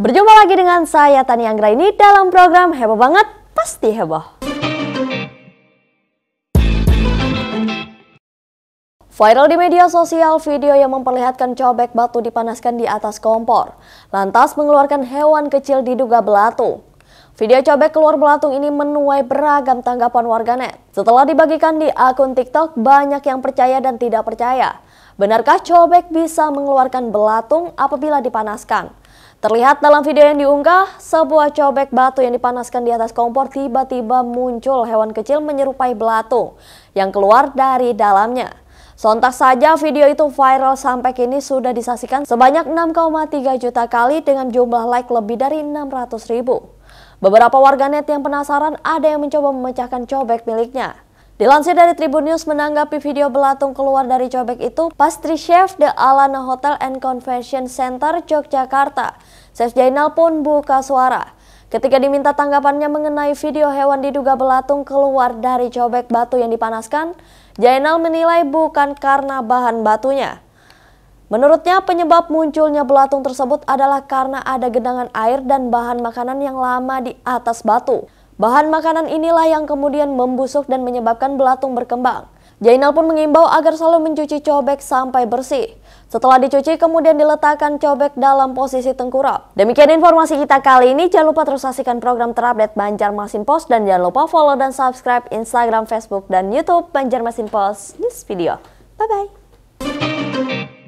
Berjumpa lagi dengan saya Tani Anggra ini dalam program Heboh Banget Pasti Heboh. Viral di media sosial video yang memperlihatkan cobek batu dipanaskan di atas kompor, lantas mengeluarkan hewan kecil diduga belatung. Video cobek keluar belatung ini menuai beragam tanggapan warganet. Setelah dibagikan di akun TikTok, banyak yang percaya dan tidak percaya. Benarkah cobek bisa mengeluarkan belatung apabila dipanaskan? Terlihat dalam video yang diunggah, sebuah cobek batu yang dipanaskan di atas kompor tiba-tiba muncul hewan kecil menyerupai belatung yang keluar dari dalamnya. Sontak saja video itu viral sampai kini sudah disaksikan sebanyak 6,3 juta kali dengan jumlah like lebih dari 600 ribu. Beberapa warganet yang penasaran ada yang mencoba memecahkan cobek miliknya. Dilansir dari Tribun News menanggapi video belatung keluar dari cobek itu, pastry chef The Alana Hotel and Convention Center Yogyakarta, Chef Jainal pun buka suara. Ketika diminta tanggapannya mengenai video hewan diduga belatung keluar dari cobek batu yang dipanaskan, Jainal menilai bukan karena bahan batunya. Menurutnya penyebab munculnya belatung tersebut adalah karena ada genangan air dan bahan makanan yang lama di atas batu. Bahan makanan inilah yang kemudian membusuk dan menyebabkan belatung berkembang. Jainal pun mengimbau agar selalu mencuci cobek sampai bersih. Setelah dicuci, kemudian diletakkan cobek dalam posisi tengkurap. Demikian informasi kita kali ini. Jangan lupa terus saksikan program terupdate Banjarmasin Post dan jangan lupa follow dan subscribe Instagram, Facebook, dan YouTube Banjarmasin Post News Video. Bye-bye.